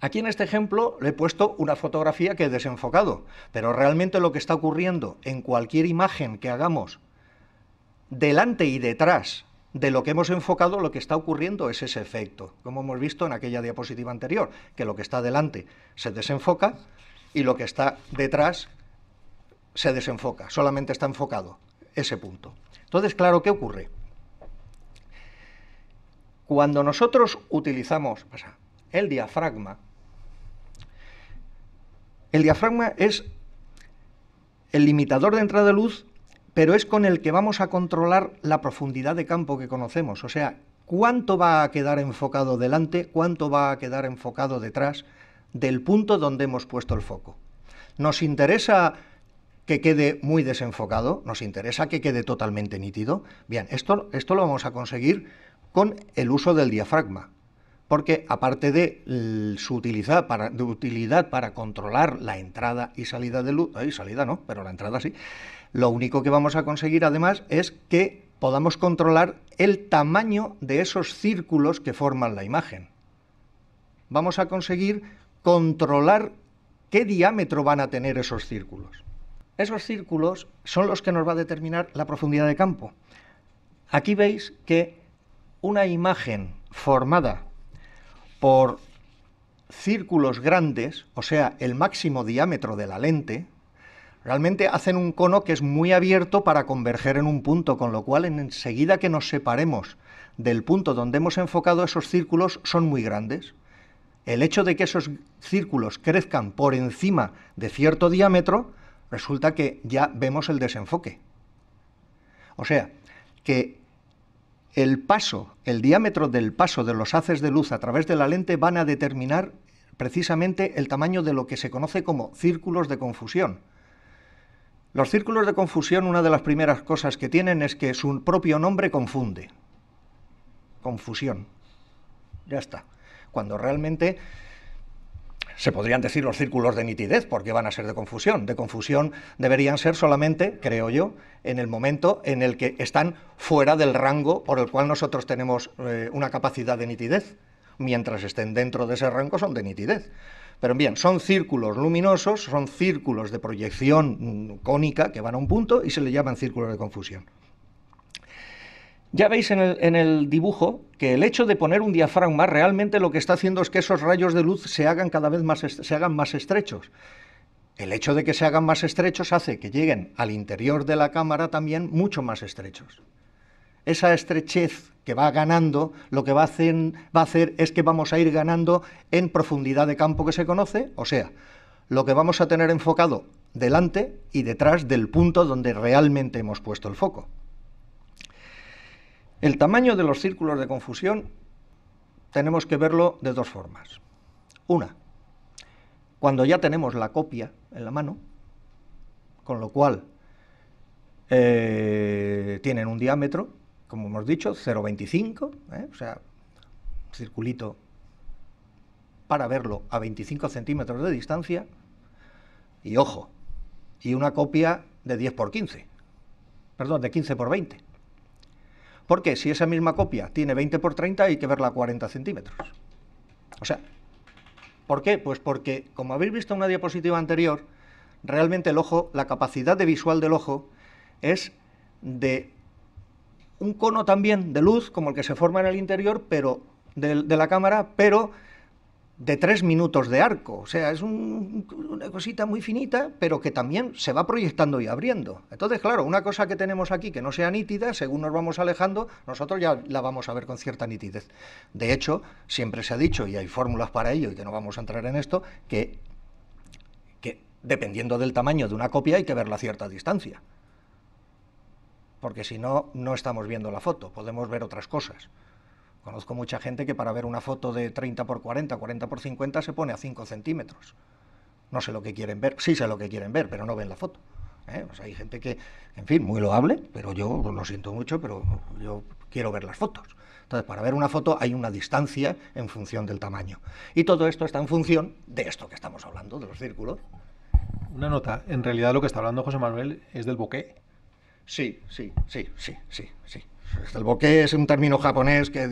Aquí en este ejemplo le he puesto una fotografía que he desenfocado, pero realmente lo que está ocurriendo en cualquier imagen que hagamos delante y detrás de lo que hemos enfocado, lo que está ocurriendo es ese efecto, como hemos visto en aquella diapositiva anterior, que lo que está delante se desenfoca y lo que está detrás se desenfoca, solamente está enfocado ese punto. Entonces, claro, ¿qué ocurre? Cuando nosotros utilizamos el diafragma. El diafragma es el limitador de entrada de luz, pero es con el que vamos a controlar la profundidad de campo que conocemos, o sea, cuánto va a quedar enfocado delante, cuánto va a quedar enfocado detrás del punto donde hemos puesto el foco. Nos interesa que quede muy desenfocado, nos interesa que quede totalmente nítido. Bien, esto, esto lo vamos a conseguir con el uso del diafragma porque aparte de su utilidad para, utilidad para controlar la entrada y salida de luz, ay, salida no, pero la entrada sí, lo único que vamos a conseguir además es que podamos controlar el tamaño de esos círculos que forman la imagen. Vamos a conseguir controlar qué diámetro van a tener esos círculos. Esos círculos son los que nos va a determinar la profundidad de campo. Aquí veis que una imagen formada por círculos grandes, o sea, el máximo diámetro de la lente, realmente hacen un cono que es muy abierto para converger en un punto, con lo cual enseguida que nos separemos del punto donde hemos enfocado esos círculos son muy grandes. El hecho de que esos círculos crezcan por encima de cierto diámetro, resulta que ya vemos el desenfoque. O sea, que el paso, el diámetro del paso de los haces de luz a través de la lente van a determinar precisamente el tamaño de lo que se conoce como círculos de confusión. Los círculos de confusión, una de las primeras cosas que tienen es que su propio nombre confunde. Confusión. Ya está. Cuando realmente se podrían decir los círculos de nitidez, porque van a ser de confusión. De confusión deberían ser solamente, creo yo, en el momento en el que están fuera del rango por el cual nosotros tenemos eh, una capacidad de nitidez. Mientras estén dentro de ese rango son de nitidez. Pero bien, son círculos luminosos, son círculos de proyección cónica que van a un punto y se le llaman círculos de confusión. Ya veis en el, dibujo que el hecho de poner un diafragma realmente lo que está haciendo es que esos rayos de luz se hagan cada vez más, se hagan más estrechos. El hecho de que se hagan más estrechos hace que lleguen al interior de la cámara también mucho más estrechos. Esa estrechez que va ganando, lo que va a hacer es que vamos a ir ganando en profundidad de campo que se conoce, o sea, lo que vamos a tener enfocado delante y detrás del punto donde realmente hemos puesto el foco. El tamaño de los círculos de confusión tenemos que verlo de dos formas. Una, cuando ya tenemos la copia en la mano, con lo cual eh, tienen un diámetro, como hemos dicho, 0,25, ¿eh? o sea, circulito para verlo a 25 centímetros de distancia, y ojo, y una copia de 10 por 15, perdón, de 15 por 20. ¿Por qué? si esa misma copia tiene 20 por 30, hay que verla a 40 centímetros. O sea, ¿por qué? Pues porque, como habéis visto en una diapositiva anterior, realmente el ojo, la capacidad de visual del ojo es de un cono también de luz, como el que se forma en el interior pero de la cámara, pero de tres minutos de arco. O sea, es una cosita muy finita, pero que también se va proyectando y abriendo. Entonces, claro, una cosa que tenemos aquí que no sea nítida, según nos vamos alejando, nosotros ya la vamos a ver con cierta nitidez. De hecho, siempre se ha dicho, y hay fórmulas para ello, y que no vamos a entrar en esto, que, que dependiendo del tamaño de una copia hay que verla a cierta distancia. Porque si no, no estamos viendo la foto, podemos ver otras cosas. Conozco mucha gente que para ver una foto de 30 por 40, 40 por 50 se pone a 5 centímetros. No sé lo que quieren ver, sí sé lo que quieren ver, pero no ven la foto. ¿eh? hay gente que, en fin, muy loable, pero yo lo siento mucho, pero yo quiero ver las fotos. Entonces, para ver una foto hay una distancia en función del tamaño. Y todo esto está en función de esto que estamos hablando, de los círculos. Una nota, en realidad lo que está hablando José Manuel es del bokeh. Sí, sí, sí, sí, sí, sí. El bokeh es un término japonés que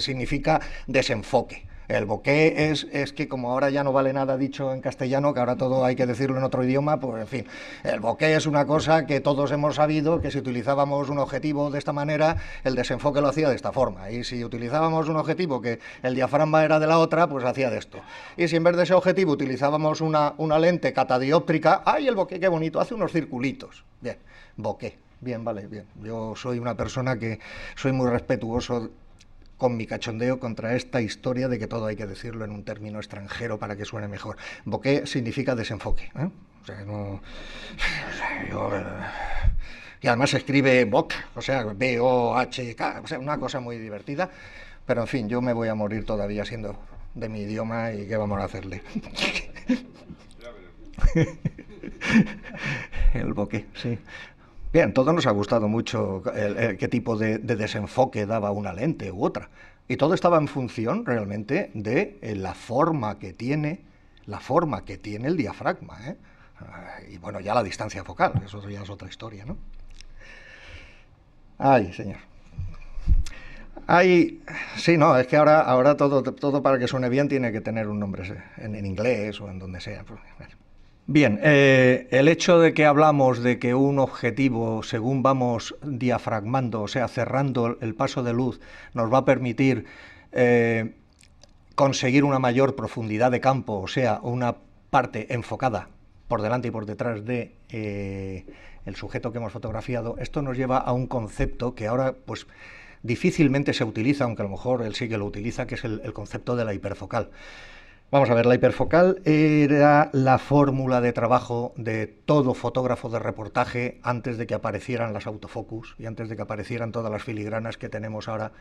significa desenfoque. El bokeh es, es que como ahora ya no vale nada dicho en castellano, que ahora todo hay que decirlo en otro idioma, pues en fin, el bokeh es una cosa que todos hemos sabido, que si utilizábamos un objetivo de esta manera, el desenfoque lo hacía de esta forma. Y si utilizábamos un objetivo que el diafragma era de la otra, pues hacía de esto. Y si en vez de ese objetivo utilizábamos una, una lente catadióptrica, ¡ay, el bokeh qué bonito! Hace unos circulitos. Bien, bokeh. Bien, vale, bien. Yo soy una persona que soy muy respetuoso con mi cachondeo contra esta historia de que todo hay que decirlo en un término extranjero para que suene mejor. Boqué significa desenfoque. ¿eh? O sea, no... Eh, y además se escribe Bok, o sea, B-O-H-K, o sea, una cosa muy divertida. Pero en fin, yo me voy a morir todavía siendo de mi idioma y qué vamos a hacerle. El boque, sí. Bien, todo nos ha gustado mucho qué tipo de, desenfoque daba una lente u otra. Y todo estaba en función realmente de eh, la forma que tiene, la forma que tiene el diafragma. ¿eh? Ah, y bueno, ya la distancia focal, eso ya es otra historia, ¿no? Ay, señor. Ay, sí, no, es que ahora, ahora todo, todo para que suene bien tiene que tener un nombre eh, en, inglés o en donde sea. Pues, Bien, eh, el hecho de que hablamos de que un objetivo, según vamos diafragmando, o sea, cerrando el paso de luz, nos va a permitir eh, conseguir una mayor profundidad de campo, o sea, una parte enfocada por delante y por detrás de eh, el sujeto que hemos fotografiado, esto nos lleva a un concepto que ahora, pues, difícilmente se utiliza, aunque a lo mejor él sí que lo utiliza, que es el concepto de la hiperfocal. Vamos a ver, la hiperfocal era la fórmula de trabajo de todo fotógrafo de reportaje antes de que aparecieran las autofocus y antes de que aparecieran todas las filigranas que tenemos ahora.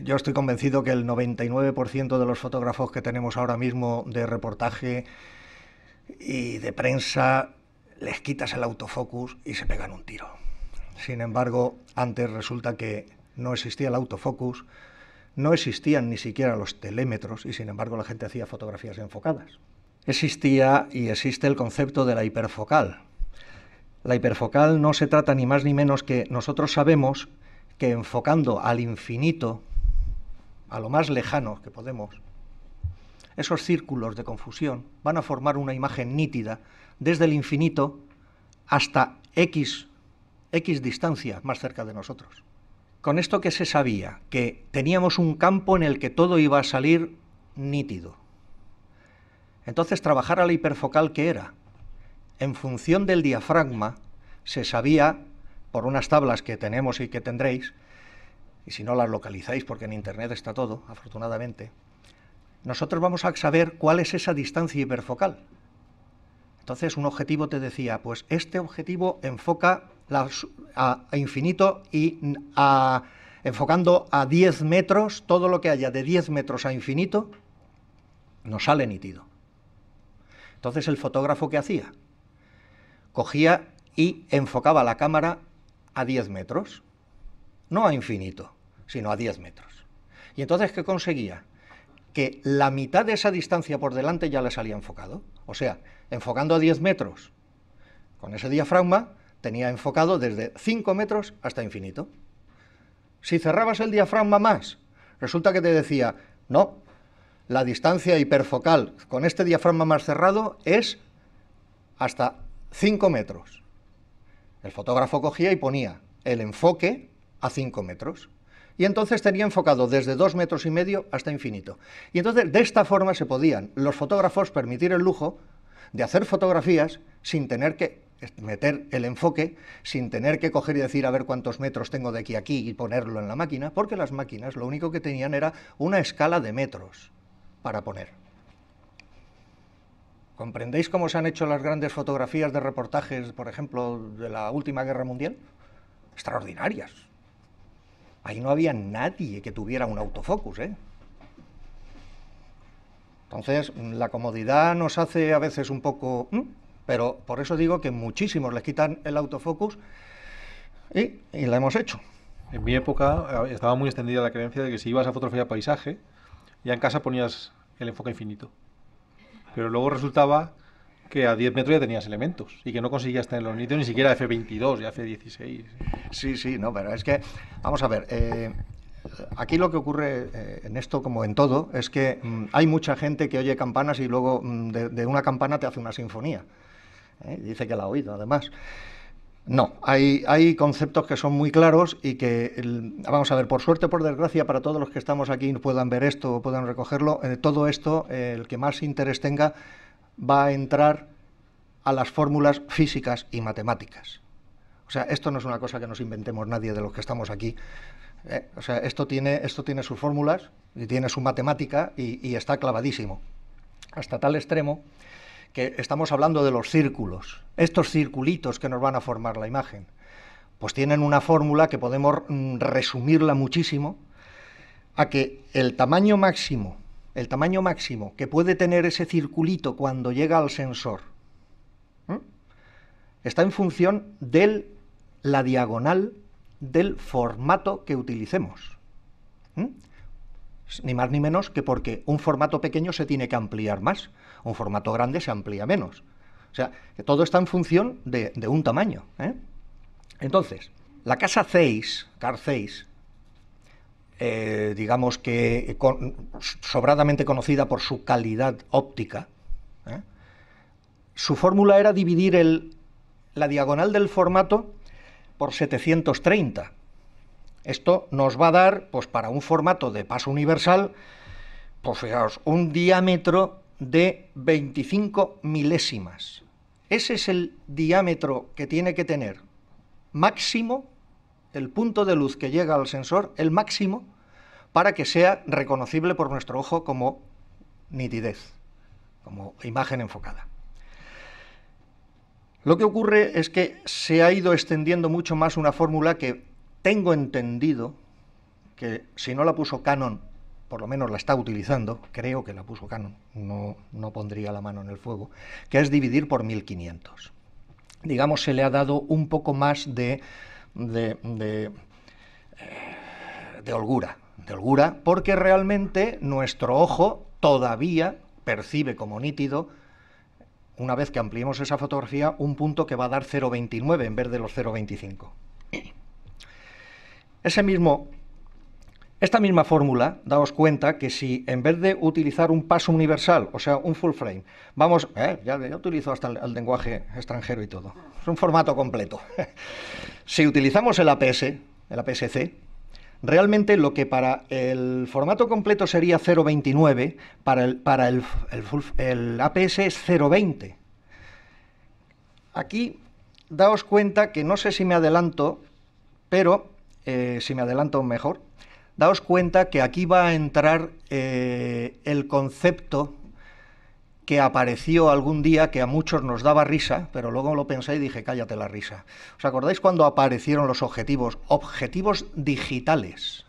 Yo estoy convencido que el 99% de los fotógrafos que tenemos ahora mismo de reportaje y de prensa les quitas el autofocus y se pegan un tiro. Sin embargo, antes resulta que no existía el autofocus, no existían ni siquiera los telémetros y sin embargo la gente hacía fotografías enfocadas. Existía y existe el concepto de la hiperfocal. La hiperfocal no se trata ni más ni menos que nosotros sabemos que enfocando al infinito, a lo más lejano que podemos, esos círculos de confusión van a formar una imagen nítida desde el infinito hasta X, X distancia más cerca de nosotros con esto que se sabía, que teníamos un campo en el que todo iba a salir nítido. Entonces trabajar a la hiperfocal que era. En función del diafragma se sabía, por unas tablas que tenemos y que tendréis, y si no las localizáis porque en internet está todo, afortunadamente, nosotros vamos a saber cuál es esa distancia hiperfocal. Entonces un objetivo te decía, pues este objetivo enfoca a, infinito y enfocando a 10 metros, todo lo que haya de 10 metros a infinito, no sale nítido. Entonces el fotógrafo que hacía, cogía y enfocaba la cámara a 10 metros, no a infinito, sino a 10 metros. Y entonces, ¿qué conseguía? Que la mitad de esa distancia por delante ya le salía enfocado. O sea, enfocando a 10 metros con ese diafragma, tenía enfocado desde 5 metros hasta infinito. Si cerrabas el diafragma más, resulta que te decía, no, la distancia hiperfocal con este diafragma más cerrado es hasta 5 metros. El fotógrafo cogía y ponía el enfoque a 5 metros. Y entonces tenía enfocado desde 2 metros y medio hasta infinito. Y entonces de esta forma se podían los fotógrafos permitir el lujo de hacer fotografías sin tener que meter el enfoque sin tener que coger y decir a ver cuántos metros tengo de aquí a aquí y ponerlo en la máquina, porque las máquinas lo único que tenían era una escala de metros para poner. ¿Comprendéis cómo se han hecho las grandes fotografías de reportajes, por ejemplo, de la última guerra mundial? Extraordinarias. Ahí no había nadie que tuviera un autofocus, ¿eh? Entonces, la comodidad nos hace a veces un poco... Pero por eso digo que muchísimos les quitan el autofocus y, la hemos hecho. En mi época eh, estaba muy extendida la creencia de que si ibas a fotografiar paisaje, ya en casa ponías el enfoque infinito. Pero luego resultaba que a 10 metros ya tenías elementos y que no conseguías los nítido ni siquiera F22 y F16. Sí, sí, no, pero es que, vamos a ver, eh, aquí lo que ocurre eh, en esto, como en todo, es que mm, hay mucha gente que oye campanas y luego mm, de, una campana te hace una sinfonía. ¿eh? dice que la ha oído además. No, hay, hay, conceptos que son muy claros y que, vamos a ver, por suerte, por desgracia, para todos los que estamos aquí y puedan ver esto o puedan recogerlo, eh, todo esto, eh, el que más interés tenga, va a entrar a las fórmulas físicas y matemáticas. O sea, esto no es una cosa que nos inventemos nadie de los que estamos aquí. o sea, esto tiene, esto tiene sus fórmulas y tiene su matemática y está clavadísimo. Hasta tal extremo que estamos hablando de los círculos, estos circulitos que nos van a formar la imagen, pues tienen una fórmula que podemos mm, resumirla muchísimo a que el tamaño máximo, el tamaño máximo que puede tener ese circulito cuando llega al sensor, está en función de la diagonal del formato que utilicemos. Ni más ni menos que porque un formato pequeño se tiene que ampliar más un formato grande se amplía menos. O sea, que todo está en función de, un tamaño. ¿eh? Entonces, la casa Zeiss, Car Zeiss, eh, digamos que sobradamente conocida por su calidad óptica, ¿eh? su fórmula era dividir el, la diagonal del formato por 730. Esto nos va a dar, pues para un formato de paso universal, pues un diámetro de 25 milésimas. Ese es el diámetro que tiene que tener máximo, el punto de luz que llega al sensor, el máximo, para que sea reconocible por nuestro ojo como nitidez, como imagen enfocada. Lo que ocurre es que se ha ido extendiendo mucho más una fórmula que tengo entendido, que si no la puso Canon por lo menos la está utilizando, creo que la puso Canon, no, no pondría la mano en el fuego, que es dividir por 1500. Digamos, se le ha dado un poco más de, de, de, eh, de holgura, de holgura, porque realmente nuestro ojo todavía percibe como nítido una vez que ampliemos esa fotografía, un punto que va a dar 0,29 en vez de los 0,25. Ese mismo esta misma fórmula, daos cuenta que si en vez de utilizar un paso universal, o sea, un full frame, vamos, eh, ya, utilizo hasta el, lenguaje extranjero y todo, es un formato completo. si utilizamos el APS, el APS-C, realmente lo que para el formato completo sería 0.29, para, el, para el, el, APS es 0.20. Aquí, daos cuenta que no sé si me adelanto, pero eh, si me adelanto mejor, daos cuenta que aquí va a entrar eh, el concepto que apareció algún día que a muchos nos daba risa, pero luego lo pensé y dije, cállate la risa. ¿Os acordáis cuando aparecieron los objetivos? Objetivos digitales.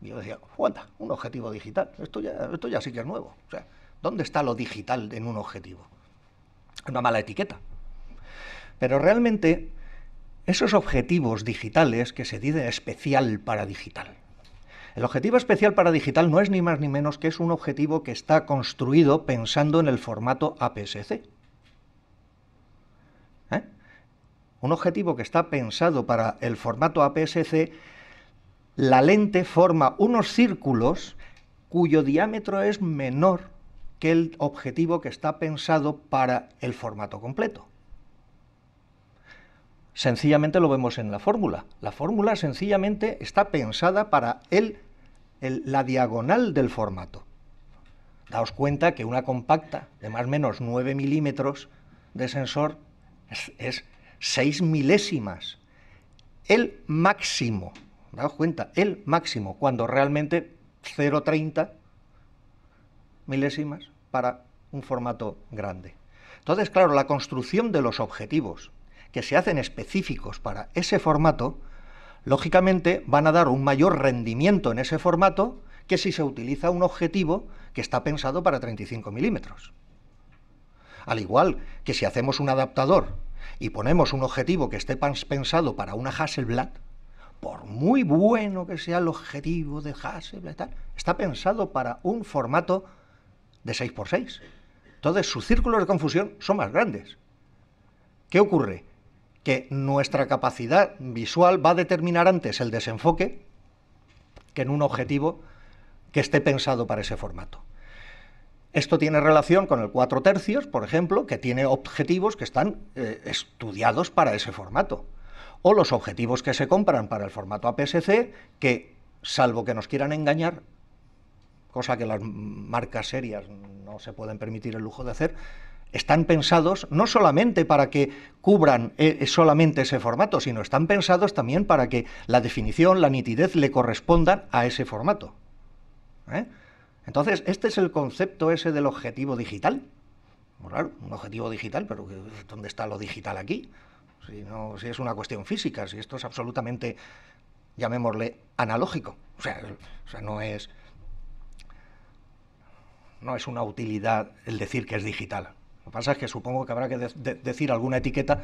Y yo decía, ¿cuánta? un objetivo digital, esto ya, esto ya sí que es nuevo. O sea, ¿dónde está lo digital en un objetivo? Una mala etiqueta. Pero realmente esos objetivos digitales que se dice especial para digital. El objetivo especial para digital no es ni más ni menos que es un objetivo que está construido pensando en el formato APS-C. ¿Eh? Un objetivo que está pensado para el formato APS-C, la lente forma unos círculos cuyo diámetro es menor que el objetivo que está pensado para el formato completo. Sencillamente lo vemos en la fórmula. La fórmula sencillamente está pensada para la diagonal del formato. Daos cuenta que una compacta de más o menos 9 milímetros de sensor es, es 6 milésimas. El máximo, daos cuenta, el máximo, cuando realmente 0,30 milésimas para un formato grande. Entonces, claro, la construcción de los objetivos que se hacen específicos para ese formato, lógicamente van a dar un mayor rendimiento en ese formato que si se utiliza un objetivo que está pensado para 35 milímetros. Al igual que si hacemos un adaptador y ponemos un objetivo que esté pensado para una Hasselblad, por muy bueno que sea el objetivo de Hasselblad, está pensado para un formato de 6x6. Entonces sus círculos de confusión son más grandes. ¿Qué ocurre? que nuestra capacidad visual va a determinar antes el desenfoque que en un objetivo que esté pensado para ese formato. Esto tiene relación con el 4 tercios, por ejemplo, que tiene objetivos que están eh, estudiados para ese formato. O los objetivos que se compran para el formato APS-C, que, salvo que nos quieran engañar, cosa que las marcas serias no se pueden permitir el lujo de hacer, están pensados no solamente para que cubran eh, eh, solamente ese formato, sino están pensados también para que la definición, la nitidez le correspondan a ese formato. ¿eh? Entonces, este es el concepto ese del objetivo digital. Pues un objetivo digital, pero ¿dónde está lo digital aquí? Si, no, si es una cuestión física, si esto es absolutamente, llamémosle, analógico. O sea, no es... No es una utilidad el decir que es digital. Lo que pasa es que supongo que habrá que decir alguna etiqueta